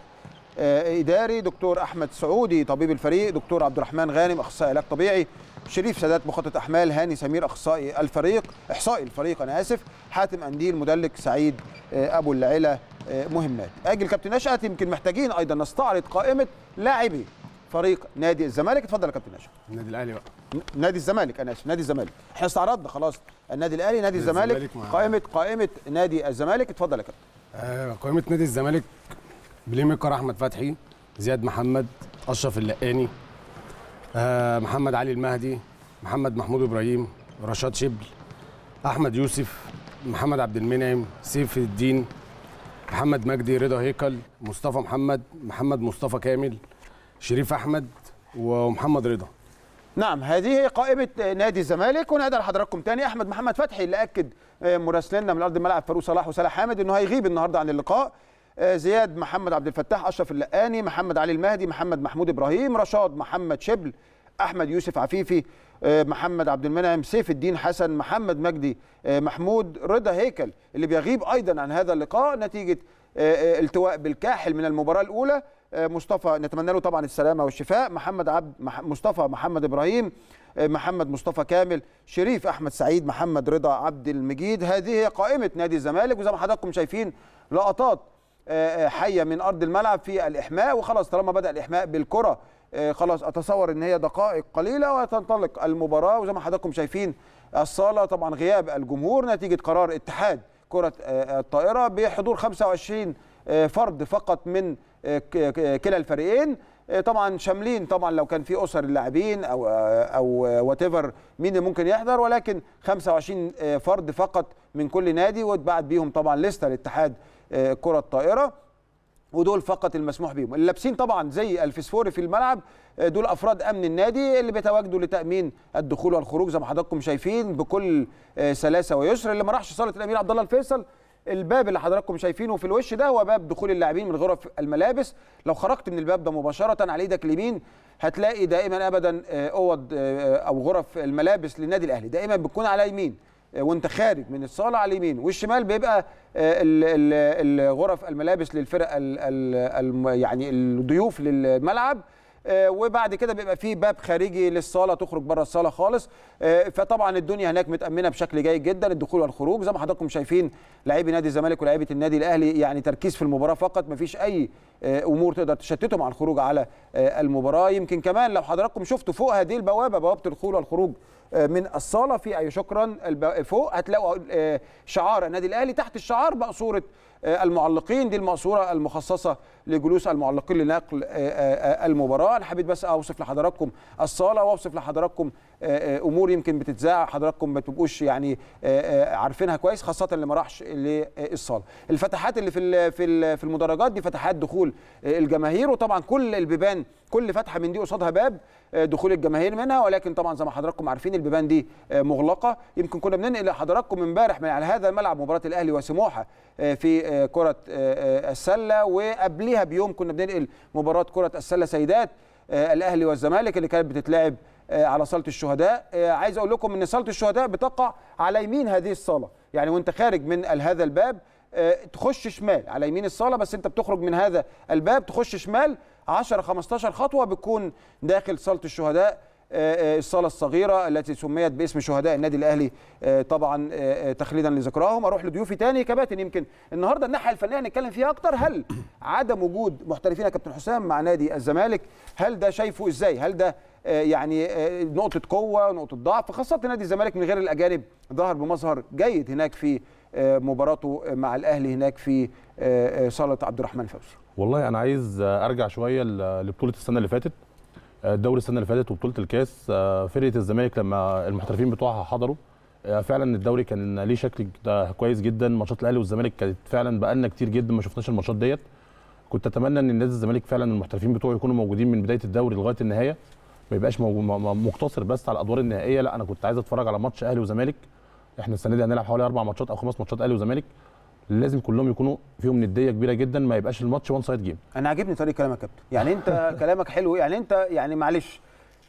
اداري دكتور احمد سعودي طبيب الفريق دكتور عبد الرحمن غانم اخصائي علاج طبيعي شريف سادات مخطط احمال هاني سمير اخصائي الفريق احصائي الفريق انا اسف حاتم انديل مدلك سعيد آه، ابو العيله آه، مهمات اجل كابتن نشأت يمكن محتاجين ايضا نستعرض قائمه لاعبي فريق نادي الزمالك اتفضل يا كابتن نشأت النادي الاهلي بقى نادي الزمالك انا اسف نادي الزمالك احنا استعرضنا خلاص النادي الاهلي نادي الزمالك قائمه قائمه نادي الزمالك اتفضل يا كابتن آه، قائمه نادي الزمالك بليميكر احمد فتحي زياد محمد اشرف اللقاني آه، محمد علي المهدي محمد محمود ابراهيم رشاد شبل احمد يوسف محمد عبد المنعم سيف الدين محمد مجدي رضا هيكل مصطفى محمد محمد مصطفى كامل شريف احمد ومحمد رضا نعم هذه هي قائمة نادي الزمالك ونقدر لحضراتكم تاني أحمد محمد فتحي اللي أكد آه، مراسلنا من أرض الملعب فاروق صلاح وصلاح حامد إنه هيغيب النهاردة عن اللقاء آه، زياد محمد عبد الفتاح اشرف اللقاني محمد علي المهدي محمد محمود ابراهيم رشاد محمد شبل احمد يوسف عفيفي آه، محمد عبد المنعم سيف الدين حسن محمد مجدي آه، محمود رضا هيكل اللي بيغيب ايضا عن هذا اللقاء نتيجه التواء بالكاحل من المباراه الاولى مصطفى نتمنى له طبعا السلامه والشفاء محمد عبد مصطفى محمد ابراهيم محمد مصطفى كامل شريف احمد سعيد محمد رضا عبد المجيد هذه هي قائمه نادي الزمالك وزي ما حضراتكم شايفين لقطات آه، آه، حيه من ارض الملعب في الاحماء وخلاص طالما بدا الاحماء بالكره آه، خلاص اتصور ان هي دقائق قليله وتنطلق المباراه وزي ما حضراتكم شايفين الصاله طبعا غياب الجمهور نتيجه قرار اتحاد كره الطائره بحضور 25 فرد فقط من كلا الفريقين طبعا شاملين طبعا لو كان في اسر اللاعبين او او وات مين اللي ممكن يحضر ولكن 25 فرد فقط من كل نادي واتبعت بيهم طبعا لسته الاتحاد الكره آه، الطائره ودول فقط المسموح بيهم اللي لابسين طبعا زي الفسفوري في الملعب آه، دول افراد امن النادي اللي بيتواجدوا لتامين الدخول والخروج زي ما حضراتكم شايفين بكل آه، سلاسه ويسر اللي ما راحش صاله الامير عبد الله الفيصل الباب اللي حضراتكم شايفينه في الوش ده هو باب دخول اللاعبين من غرف الملابس لو خرجت من الباب ده مباشره على ايدك اليمين هتلاقي دائما ابدا اوض او غرف الملابس للنادي الاهلي دائما بتكون على يمين آه، وانت خارج من الصاله على اليمين والشمال بيبقى آه، الغرف الملابس للفرق يعني الضيوف للملعب آه، وبعد كده بيبقى في باب خارجي للصاله تخرج بره الصاله خالص فطبعا الدنيا هناك متامنه بشكل جيد جدا الدخول والخروج زي ما حضراتكم شايفين لاعبي نادي الزمالك ولاعيبه النادي الاهلي يعني تركيز في المباراه فقط مفيش اي امور تقدر تشتتهم على الخروج على المباراه يمكن كمان لو حضراتكم شفتوا فوق هذه البوابه بوابه الدخول والخروج من الصاله في اي شكرا فوق هتلاقوا آه، شعار النادي الاهلي تحت الشعار بقى صوره آه، المعلقين دي المقصوره المخصصه لجلوس المعلقين لنقل آه، آه، المباراه انا حبيت بس اوصف لحضراتكم الصاله واوصف لحضراتكم امور يمكن بتتذاع حضراتكم ما تبقوش يعني عارفينها كويس خاصه اللي ما راحش للصاله الفتحات اللي في في في المدرجات دي فتحات دخول الجماهير وطبعا كل البيبان كل فتحه من دي قصادها باب دخول الجماهير منها ولكن طبعا زي ما حضراتكم عارفين البيبان دي مغلقه يمكن كنا بننقل لحضراتكم امبارح من على هذا الملعب مباراه الاهلي وسموحه في آه، كره آه، آه، السله وقبليها بيوم كنا بننقل مباراه كره السله سيدات الاهلي والزمالك اللي كانت بتتلعب على صاله الشهداء عايز اقول لكم ان صاله الشهداء بتقع على يمين هذه الصاله يعني وانت خارج من هذا الباب تخش شمال على يمين الصاله بس انت بتخرج من هذا الباب تخش شمال 10 15 خطوه بتكون داخل صاله الشهداء آه، آه، الصاله الصغيره التي سميت باسم شهداء النادي الاهلي آه، طبعا تخليدا لذكراهم اروح لضيوفي تاني كباتن يمكن النهارده الناحيه الفنيه نتكلم فيها اكتر هل عدم وجود محترفين يا كابتن حسام مع نادي الزمالك هل ده شايفه ازاي هل ده يعني نقطه قوه نقطه ضعف خاصه نادي الزمالك من غير الاجانب ظهر بمظهر جيد هناك في مباراته مع الاهلي هناك في صاله عبد الرحمن فوزي والله انا عايز ارجع شويه لبطوله السنه اللي فاتت دوري السنه اللي فاتت وبطوله الكاس آه، فرقه الزمالك لما المحترفين بتوعها حضروا آه، فعلا الدوري كان ليه شكل كويس جدا ماتشات الاهلي والزمالك كانت فعلا بقالنا كتير جدا ما شفناش الماتشات ديت كنت اتمنى ان نادي الزمالك فعلا المحترفين بتوعه يكونوا موجودين من بدايه الدوري لغايه النهايه ما يبقاش مقتصر بس على الادوار النهائيه لا انا كنت عايز اتفرج على ماتش اهلي وزمالك احنا السنه دي هنلعب حوالي اربع ماتشات او خمس ماتشات اهلي وزمالك لازم كلهم يكونوا فيهم نديه كبيره جدا ما يبقاش الماتش وان سايد جيم انا عاجبني طريق كلامك يا كابتن يعني انت [LAUGHS] كلامك حلو يعني انت يعني معلش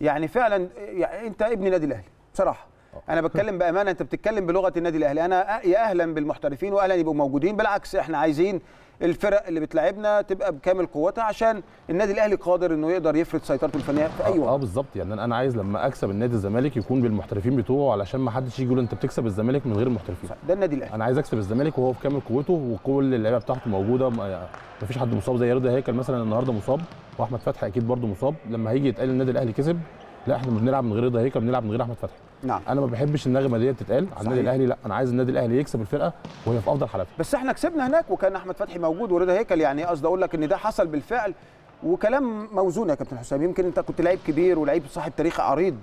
يعني فعلا يعني انت ابن النادي الاهلي بصراحه انا بتكلم بامانه انت بتتكلم بلغه النادي الاهلي انا يا اهلا بالمحترفين واهلا يبقوا موجودين بالعكس احنا عايزين الفرق اللي بتلاعبنا تبقى بكامل قوتها عشان النادي الاهلي قادر انه يقدر يفرض سيطرته الفنيه في اي آه، آه، وقت اه بالظبط يعني انا عايز لما اكسب النادي الزمالك يكون بالمحترفين بتوعه علشان ما حدش يجي يقول انت بتكسب الزمالك من غير المحترفين ده النادي الاهلي انا عايز اكسب الزمالك وهو بكامل قوته وكل اللعيبه بتاعته موجوده ما يعني فيش حد مصاب زي رضا هيكل مثلا النهارده مصاب واحمد فتحي اكيد برده مصاب لما هيجي يتقال النادي الاهلي كسب لا احنا مش بنلعب من غير رضا هيك بنلعب من غير احمد فتحي نعم انا ما بحبش النغمه ديت تتقال عن النادي الاهلي لا انا عايز النادي الاهلي يكسب الفرقه وهي في افضل حالاتها بس احنا كسبنا هناك وكان احمد فتحي موجود ورضا هيكل يعني قصدي اقول لك ان ده حصل بالفعل وكلام موزون يا كابتن حسام يمكن انت كنت لعيب كبير ولعيب صاحب تاريخ عريض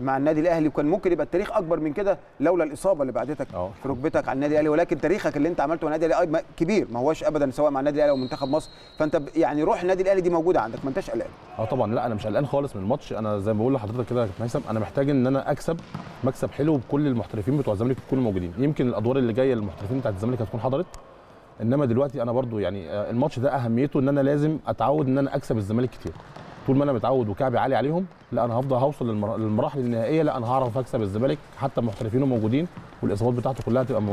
مع النادي الاهلي وكان ممكن يبقى التاريخ اكبر من كده لولا الاصابه اللي بعدتك أوه. في ركبتك على النادي الاهلي ولكن تاريخك اللي انت عملته مع النادي الاهلي آه، كبير ما هوش ابدا سواء مع النادي الاهلي او منتخب مصر فانت يعني روح النادي الاهلي دي موجوده عندك ما انتش قلقان اه طبعا لا انا مش قلقان خالص من الماتش انا زي ما بقول لحضرتك كده يا كابتن هيثم انا محتاج ان انا اكسب مكسب حلو بكل المحترفين بتوع الزمالك يكونوا موجودين يمكن الادوار اللي جايه للمحترفين بتاعت الزمالك هتكون حضرت انما دلوقتي انا برضو يعني آه، الماتش ده اهميته ان انا لازم اتعود ان انا اكسب الزمالك كتير طول ما انا متعود وكعبي عالي عليهم لا انا هفضل هوصل للمراحل النهائيه لا انا هعرف اكسب الزمالك حتى محترفينه موجودين والاصابات بتاعته كلها تبقى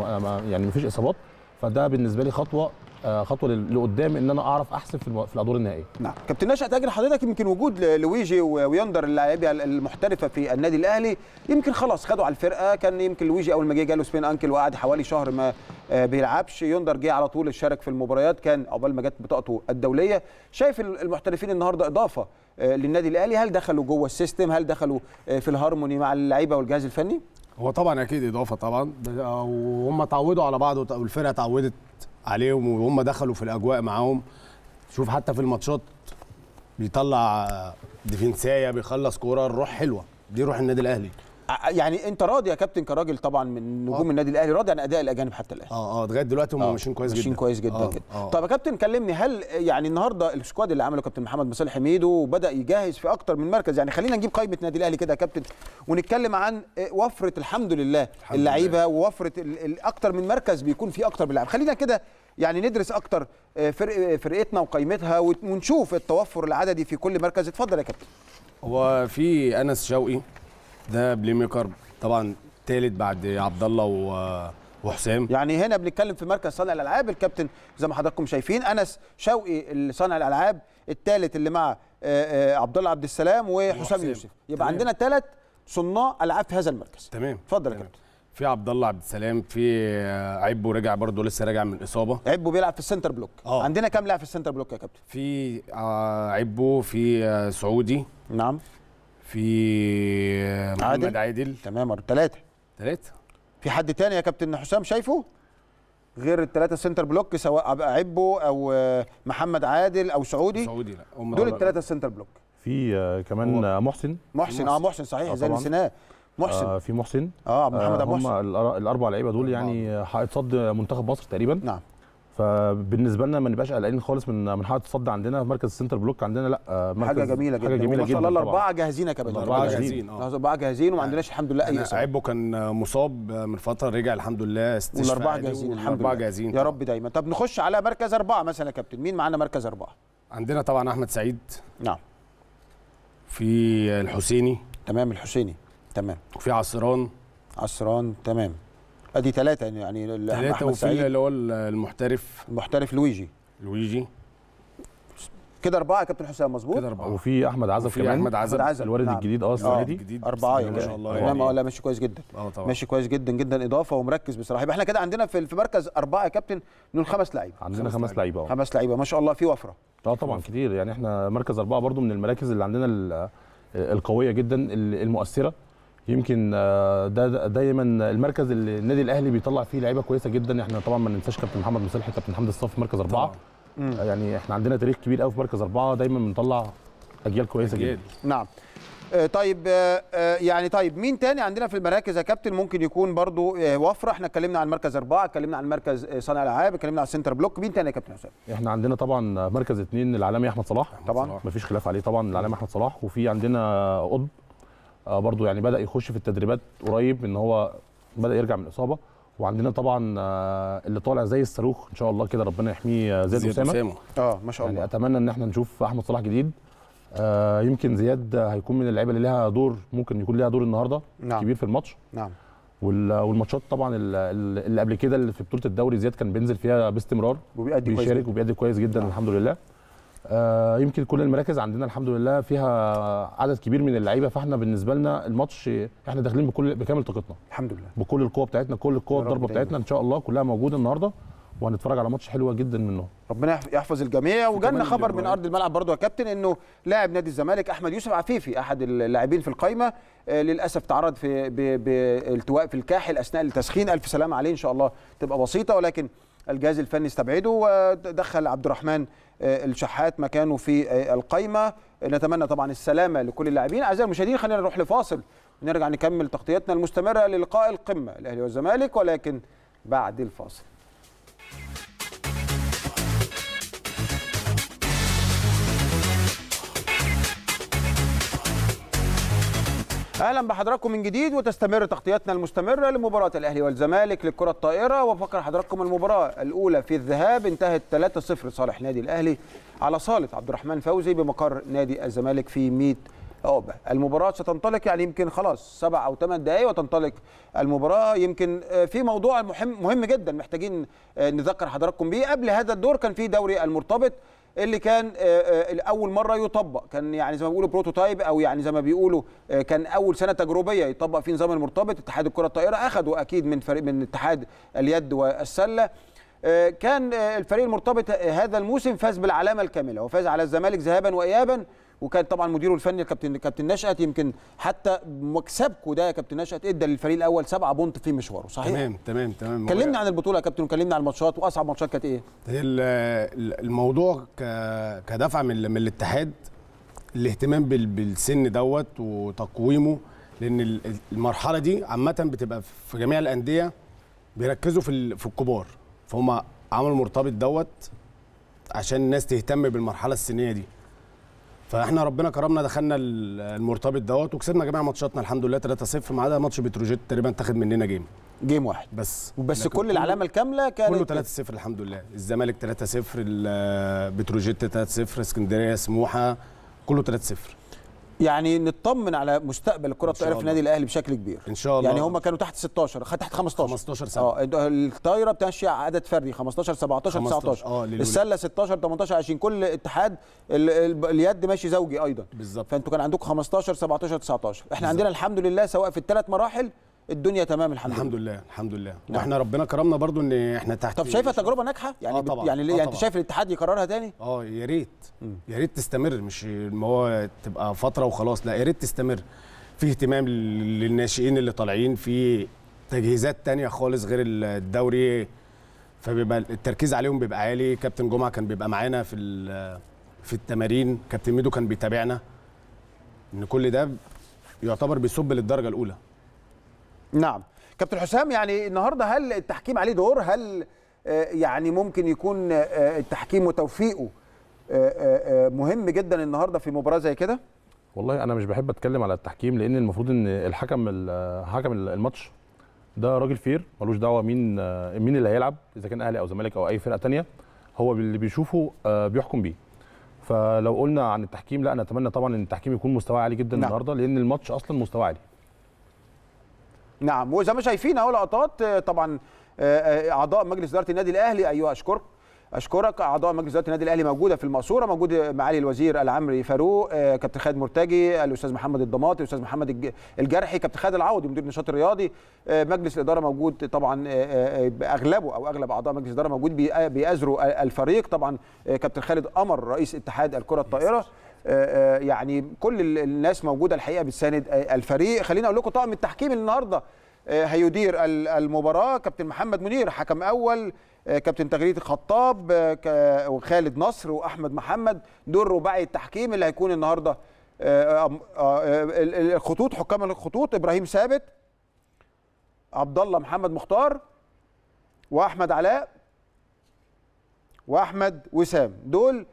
يعني مفيش اصابات فده بالنسبه لي خطوه آه، خطوه لقدام ان انا اعرف احسب في, الادوار النهائيه نعم كابتن ناشئ تاجر حضرتك يمكن وجود لويجي ويندر اللاعبيه المحترفه في النادي الاهلي يمكن خلاص خدوا على الفرقه كان يمكن لويجي اول ما جه جاله سبين انكل وقعد حوالي شهر ما آه، بيلعبش يندر جه على طول شارك في المباريات كان عقبال ما جت بطاقته الدوليه شايف المحترفين النهارده اضافه آه، للنادي الاهلي هل دخلوا جوه السيستم هل دخلوا في الهارموني مع اللعيبه والجهاز الفني هو طبعا اكيد اضافه طبعا وهم تعودوا على بعض والفرقه تعودت عليهم وهم دخلوا في الاجواء معاهم شوف حتى في الماتشات بيطلع ديفينسايا بيخلص كوره الروح حلوه دي روح النادي الاهلي يعني انت راضي يا كابتن كراجل طبعا من نجوم آه. النادي الاهلي راضي عن اداء الاجانب حتى الان اه اه لغايه دلوقتي هم آه. ماشيين كويس جدا ماشيين كويس جدا آه، كده آه. طب يا كابتن كلمني هل يعني النهارده السكواد اللي عمله كابتن محمد مصالح ميدو وبدا يجهز في اكتر من مركز يعني خلينا نجيب قائمه النادي الاهلي كده يا كابتن ونتكلم عن وفره الحمد لله اللعيبه ووفره اكتر من مركز بيكون فيه اكتر من لاعب خلينا كده يعني ندرس اكتر آه، فرق آه، فرقتنا وقيمتها ونشوف التوفر العددي في كل مركز اتفضل يا كابتن هو في انس شوقي ده بليميكر طبعا ثالث بعد عبد الله و وحسام يعني هنا بنتكلم في مركز صانع الالعاب الكابتن زي ما حضراتكم شايفين انس شوقي اللي صانع الالعاب الثالث اللي مع آه، آه، عبد الله عبد السلام وحسام يوسف يبقى تمام. عندنا ثلاث صناع العاب في هذا المركز تمام اتفضل يا كابتن في عبد الله عبد السلام في آه، عبو رجع برضه لسه راجع من اصابه عبو بيلعب في السنتر بلوك أوه. عندنا كام لاعب في السنتر بلوك يا كابتن في عبو في سعودي نعم في محمد عادل, عادل. تمام ثلاثه ثلاثه في حد تاني يا كابتن حسام شايفه غير الثلاثه سنتر بلوك سواء عبو او آه، محمد عادل او سعودي سعودي لا دول الثلاثه سنتر بلوك في آه، كمان آه، محسن محسن اه محسن صحيح زي نسيناه محسن آه في محسن اه محمد ابو محسن هم الاربع لعيبه دول يعني هيتصد منتخب مصر تقريبا نعم فبالنسبه لنا ما نبقاش قلقانين خالص من من حاله الصد عندنا في مركز السنتر بلوك عندنا لا مركز حاجه جميله جدا حاجه جميله جدا ما شاء الله الاربعه جاهزين يا كابتن الاربعه جاهزين اه الاربعه جاهزين وما آه. عندناش الحمد لله اي اصابه صاحبه كان مصاب من فتره رجع الحمد لله استشفى والاربعه جاهزين الحمد لله جاهزين يا رب دايما طب نخش على مركز اربعه مثلا يا كابتن مين معانا مركز اربعه عندنا طبعا احمد سعيد نعم في الحسيني تمام الحسيني تمام وفي عصران عصران تمام ادي ثلاثه يعني ثلاثه يعني وفي اللي هو المحترف المحترف لويجي لويجي كده اربعه يا كابتن حسام مظبوط كده اربعه وفي احمد عزب كمان احمد عزب الوالد نعم. الجديد اه السنه دي اربعه ما شاء الله يعني لا ماشي كويس جدا آه، طبعا ماشي كويس جدا جدا اضافه ومركز بصراحه يبقى احنا كده عندنا في مركز اربعه يا كابتن من خمس لعيبه عندنا خمس لعيبه خمس لعيبه ما شاء الله في وفره اه طبعا كتير يعني احنا مركز اربعه برضو من المراكز اللي عندنا آه، القويه جدا المؤثره يمكن آه، ده دايما المركز اللي النادي الاهلي بيطلع فيه لعيبه كويسه جدا احنا طبعا ما ننساش كابتن محمد مصلح كابتن حمد الصف مركز اربعه طبعا. آه، يعني احنا عندنا تاريخ كبير قوي في مركز اربعه دايما بنطلع اجيال كويسه أجيال. جدا نعم آه، طيب يعني طيب مين تاني عندنا في المراكز يا كابتن ممكن يكون برضو وفره احنا اتكلمنا عن مركز اربعه اتكلمنا عن مركز صانع العاب اتكلمنا عن سنتر بلوك مين تاني يا كابتن حسام؟ احنا عندنا طبعا مركز اثنين العالمي احمد صلاح طبعا مفيش خلاف عليه طبعا العالمي احمد صلاح وفي عندنا قطب آه، برضو يعني بدا يخش في التدريبات قريب ان هو بدا يرجع من الاصابه وعندنا طبعا آه، اللي طالع زي الصاروخ ان شاء الله كده ربنا يحميه آه، زياد اسامه اه ما شاء يعني الله يعني اتمنى ان احنا نشوف احمد صلاح جديد آه يمكن زياد هيكون من اللعيبه اللي لها دور ممكن يكون لها دور النهارده نعم. كبير في الماتش نعم والماتشات طبعا اللي قبل كده اللي في بطوله الدوري زياد كان بينزل فيها باستمرار وبيأدي كويس كويس وبيأدي كويس جدا نعم. الحمد لله آه، يمكن كل المراكز عندنا الحمد لله فيها عدد كبير من اللعيبه فاحنا بالنسبه لنا الماتش احنا داخلين بكل بكامل طاقتنا الحمد لله بكل القوه بتاعتنا كل القوه الضربه بتاعتنا ان شاء الله كلها موجوده النهارده وهنتفرج على ماتش حلوه جدا منه ربنا يحفظ الجميع وجانا خبر من ارض الملعب برضو يا كابتن انه لاعب نادي الزمالك احمد يوسف عفيفي احد اللاعبين في القايمه آه، للاسف تعرض في بالتواء في الكاحل اثناء التسخين الف سلامه عليه ان شاء الله تبقى بسيطه ولكن الجهاز الفني استبعده ودخل عبد الرحمن آه، الشحات مكانه في آه، القايمه نتمنى طبعا السلامه لكل اللاعبين اعزائي المشاهدين خلينا نروح لفاصل ونرجع نكمل تغطيتنا المستمره للقاء القمه الاهلي والزمالك ولكن بعد الفاصل اهلا بحضراتكم من جديد وتستمر تغطياتنا المستمره لمباراه الاهلي والزمالك للكره الطائره وفقر حضراتكم المباراه الاولى في الذهاب انتهت 3-0 صالح نادي الاهلي على صاله عبد الرحمن فوزي بمقر نادي الزمالك في 100 أوبا. المباراه ستنطلق يعني يمكن خلاص سبع او ثمان دقائق وتنطلق المباراه يمكن آه، في موضوع مهم مهم جدا محتاجين آه، نذكر حضراتكم بيه قبل هذا الدور كان في دوري المرتبط اللي كان آه، آه، اول مره يطبق كان يعني زي ما بيقولوا بروتوتايب او يعني زي ما بيقولوا آه، كان اول سنه تجريبيه يطبق فيه نظام المرتبط اتحاد الكره الطائره اخذوا اكيد من فريق من اتحاد اليد والسله كان الفريق المرتبط هذا الموسم فاز بالعلامه الكامله وفاز على الزمالك ذهابا وايابا وكان طبعا مديره الفني الكابتن كابتن نشأت يمكن حتى مكسبكم ده يا كابتن نشأت ادى للفريق الاول سبعة بونت في مشواره صحيح تمام تمام تمام كلمنا عن البطوله يا كابتن وكلمنا عن الماتشات واصعب ماتشات كانت ايه الموضوع كدفع من الاتحاد الاهتمام بالسن دوت وتقويمه لان المرحله دي عامه بتبقى في جميع الانديه بيركزوا في في الكبار فهم عملوا مرتبط دوت عشان الناس تهتم بالمرحله السنيه دي فاحنا ربنا كرمنا دخلنا المرتبط دوت وكسبنا جميع ماتشاتنا الحمد لله 3-0 ما عدا ماتش بتروجيت تقريبا تاخد مننا جيم جيم واحد بس وبس كل العلامه الكامله كانت كله 3-0 إيه؟ الحمد لله الزمالك 3-0 بتروجيت 3-0 اسكندريه سموحه كله 3-0 يعني نطمن على مستقبل الكره الطائره في النادي الاهلي بشكل كبير ان شاء الله يعني هم كانوا تحت 16 تحت 15 15 سنه اه الطايره بتمشي عدد فردي 15 17 19 آه السله 16 18 20 كل اتحاد ال ال اليد ماشي زوجي ايضا بالظبط فانتوا كان عندكم 15 17 19 احنا بالزبط. عندنا الحمد لله سواء في الثلاث مراحل الدنيا تمام الحمد, الحمد لله الحمد لله نعم. واحنا ربنا كرمنا برضو ان احنا تحت طب شايفه تجربه ناجحه يعني آه طبعًا. يعني آه يعني انت شايف الاتحاد يكررها تاني اه يا ريت يا ريت تستمر مش ما هو تبقى فتره وخلاص لا يا ريت تستمر في اهتمام للناشئين اللي طالعين في تجهيزات تانية خالص غير الدوري فبيبقى التركيز عليهم بيبقى عالي كابتن جمعه كان بيبقى معانا في في التمارين كابتن ميدو كان بيتابعنا ان كل ده يعتبر بيصب للدرجه الاولى نعم كابتن حسام يعني النهارده هل التحكيم عليه دور هل آه، يعني ممكن يكون آه، التحكيم وتوفيقه آه، مهم جدا النهارده في مباراه زي كده والله انا مش بحب اتكلم على التحكيم لان المفروض ان الحكم حكم الماتش ده راجل فير ملوش دعوه مين مين اللي هيلعب اذا كان اهلي او زمالك او اي فرقه تانية هو اللي بيشوفه بيحكم بيه فلو قلنا عن التحكيم لا انا اتمنى طبعا ان التحكيم يكون مستواه عالي جدا نعم. النهارده لان الماتش اصلا مستواه عالي نعم وزي ما شايفين اهو لقطات طبعا آه، آه، اعضاء مجلس اداره النادي الاهلي ايوه اشكرك اشكرك اعضاء مجلس اداره النادي الاهلي موجوده في المقصوره موجود معالي الوزير العامري فاروق آه، كابتن خالد مرتجي الاستاذ محمد الضماطي الاستاذ محمد الجرحي كابتن خالد العوضي مدير النشاط الرياضي مجلس الاداره موجود طبعا اغلبه او اغلب اعضاء مجلس الاداره موجود بيأزروا الفريق طبعا كابتن خالد قمر رئيس اتحاد الكره الطائره آه، آه، يعني كل الناس موجوده الحقيقه بتساند آه، الفريق خليني اقول لكم طاقم التحكيم النهارده هيدير المباراه كابتن محمد منير حكم اول كابتن تغريد الخطاب وخالد نصر واحمد محمد دول رباعي التحكيم اللي هيكون النهارده الخطوط حكام الخطوط ابراهيم ثابت عبد الله محمد مختار واحمد علاء واحمد وسام دول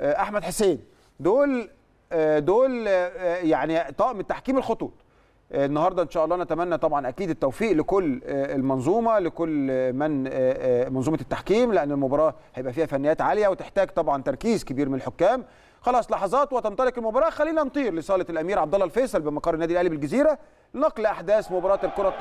احمد حسين دول آه، دول آه، يعني طاقم التحكيم الخطوط آه، النهارده ان شاء الله نتمنى طبعا اكيد التوفيق لكل المنظومه لكل من منظومه التحكيم لان المباراه هيبقى فيها فنيات عاليه وتحتاج طبعا تركيز كبير من الحكام خلاص لحظات وتنطلق المباراه خلينا نطير لصاله الامير عبد الله الفيصل بمقر النادي الاهلي بالجزيره لنقل احداث مباراه الكره